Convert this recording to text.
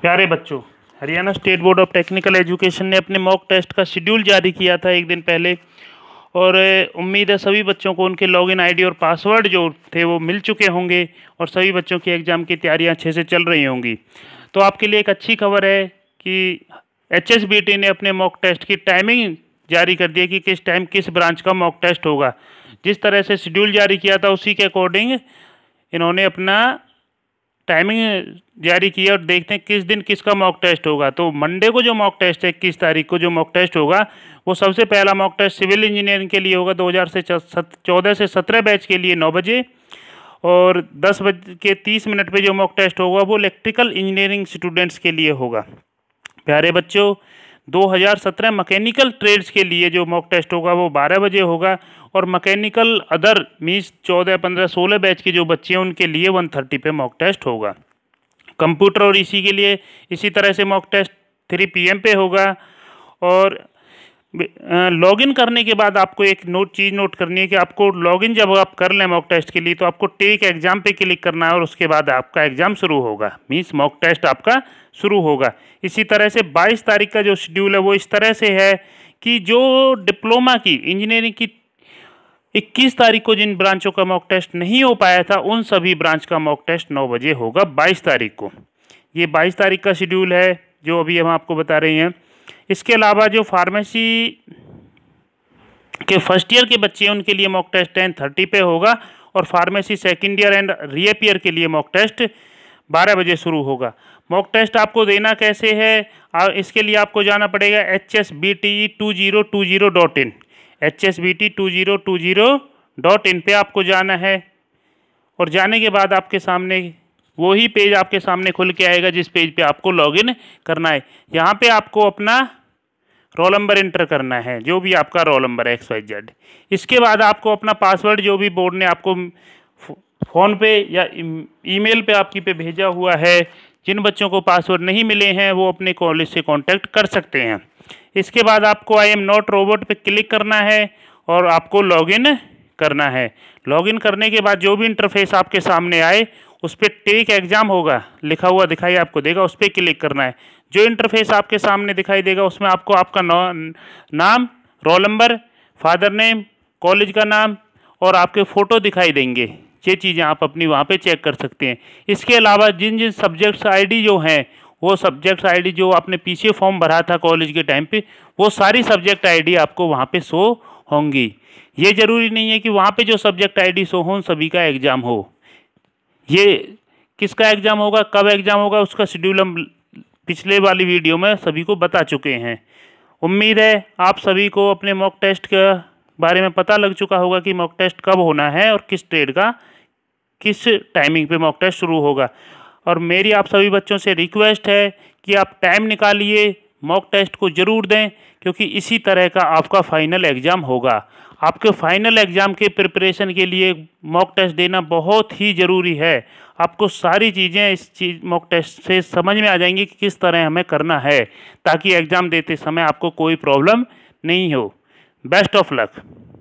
प्यारे बच्चों Haryana state board of technical education ने अपने मॉक टेस्ट का शेड्यूल जारी किया था एक दिन पहले और उम्मीद है सभी बच्चों को उनके लॉगिन आईडी और पासवर्ड जो थे वो मिल चुके होंगे और सभी बच्चों की एग्ज़ाम की तैयारियां अच्छे से चल रही होंगी तो आपके लिए एक अच्छी खबर है कि एच ने अपने मॉक टेस्ट की टाइमिंग जारी कर दी कि किस टाइम किस ब्रांच का मॉक टेस्ट होगा जिस तरह से शेड्यूल जारी किया था उसी के अकॉर्डिंग इन्होंने अपना टाइमिंग जारी की है और देखते हैं किस दिन किसका मॉक टेस्ट होगा तो मंडे को जो मॉक टेस्ट है इक्कीस तारीख को जो मॉक टेस्ट होगा वो सबसे पहला मॉक टेस्ट सिविल इंजीनियरिंग के लिए होगा हज़ार से चौदह से सत्रह बैच के लिए नौ बजे और दस बज के तीस मिनट पर जो मॉक टेस्ट होगा वो इलेक्ट्रिकल इंजीनियरिंग स्टूडेंट्स के लिए होगा प्यारे बच्चों 2017 मैकेनिकल ट्रेड्स के लिए जो मॉक टेस्ट होगा वो 12 बजे होगा और मैकेनिकल अदर मीन्स 14, 15, 16 बैच के जो बच्चे हैं उनके लिए 130 पे मॉक टेस्ट होगा कंप्यूटर और इसी e के लिए इसी तरह से मॉक टेस्ट 3 पीएम पे होगा और लॉगिन करने के बाद आपको एक नोट चीज़ नोट करनी है कि आपको लॉगिन जब आप कर लें मॉक टेस्ट के लिए तो आपको टेक एग्ज़ाम पे क्लिक करना है और उसके बाद आपका एग्ज़ाम शुरू होगा मीन्स मॉक टेस्ट आपका शुरू होगा इसी तरह से 22 तारीख का जो शेड्यूल है वो इस तरह से है कि जो डिप्लोमा की इंजीनियरिंग की इक्कीस तारीख को जिन ब्रांचों का मॉक टेस्ट नहीं हो पाया था उन सभी ब्रांच का मॉक टेस्ट नौ बजे होगा बाईस तारीख को ये बाईस तारीख का शेड्यूल है जो अभी हम आपको बता रहे हैं इसके अलावा जो फार्मेसी के फर्स्ट ईयर के बच्चे हैं उनके लिए मॉक टेस्ट टेन थर्टी पे होगा और pharmacy second year and reappear के लिए मॉक टेस्ट बारह बजे शुरू होगा मॉक टेस्ट आपको देना कैसे है इसके लिए आपको जाना पड़ेगा H S B T two zero two zero dot in H S B T two zero two zero dot in पर आपको जाना है और जाने के बाद आपके सामने वही पेज आपके सामने खुल के आएगा जिस पेज पे आपको लॉगिन करना है यहाँ पे आपको अपना रोल नंबर इंटर करना है जो भी आपका रोल नंबर है एक्स वाई जेड इसके बाद आपको अपना पासवर्ड जो भी बोर्ड ने आपको फ़ोन पे या ईमेल पे आपकी पे भेजा हुआ है जिन बच्चों को पासवर्ड नहीं मिले हैं वो अपने कॉलेज से कॉन्टैक्ट कर सकते हैं इसके बाद आपको आई एम नॉट रोबोट पर क्लिक करना है और आपको लॉगिन करना है लॉगिन करने के बाद जो भी इंटरफेस आपके सामने आए उस पर टेक एग्ज़ाम होगा लिखा हुआ दिखाई आपको देगा उस पर क्लिक करना है जो इंटरफेस आपके सामने दिखाई देगा उसमें आपको आपका नाम roll number father name college का नाम और आपके फ़ोटो दिखाई देंगे ये चीज़ें आप अपनी वहाँ पे चेक कर सकते हैं इसके अलावा जिन जिन सब्जेक्ट्स आईडी जो हैं वो सब्जेक्ट्स आईडी जो आपने पीछे फॉर्म भरा था कॉलेज के टाइम पे वो सारी सब्जेक्ट आईडी आपको वहाँ पे शो होंगी ये ज़रूरी नहीं है कि वहाँ पे जो सब्जेक्ट आईडी शो हों सभी का एग्ज़ाम हो ये किसका एग्ज़ाम होगा कब एग्ज़ाम होगा उसका शेड्यूल हम पिछले वाली वीडियो में सभी को बता चुके हैं उम्मीद है आप सभी को अपने मॉक टेस्ट के बारे में पता लग चुका होगा कि मॉक टेस्ट कब होना है और किस डेट का किस टाइमिंग पे मॉक टेस्ट शुरू होगा और मेरी आप सभी बच्चों से रिक्वेस्ट है कि आप टाइम निकालिए मॉक टेस्ट को ज़रूर दें क्योंकि इसी तरह का आपका फ़ाइनल एग्ज़ाम होगा आपके फ़ाइनल एग्ज़ाम के प्रिपरेशन के लिए मॉक टेस्ट देना बहुत ही ज़रूरी है आपको सारी चीज़ें इस चीज मॉक टेस्ट से समझ में आ जाएंगी कि किस तरह हमें करना है ताकि एग्ज़ाम देते समय आपको कोई प्रॉब्लम नहीं हो बेस्ट ऑफ लक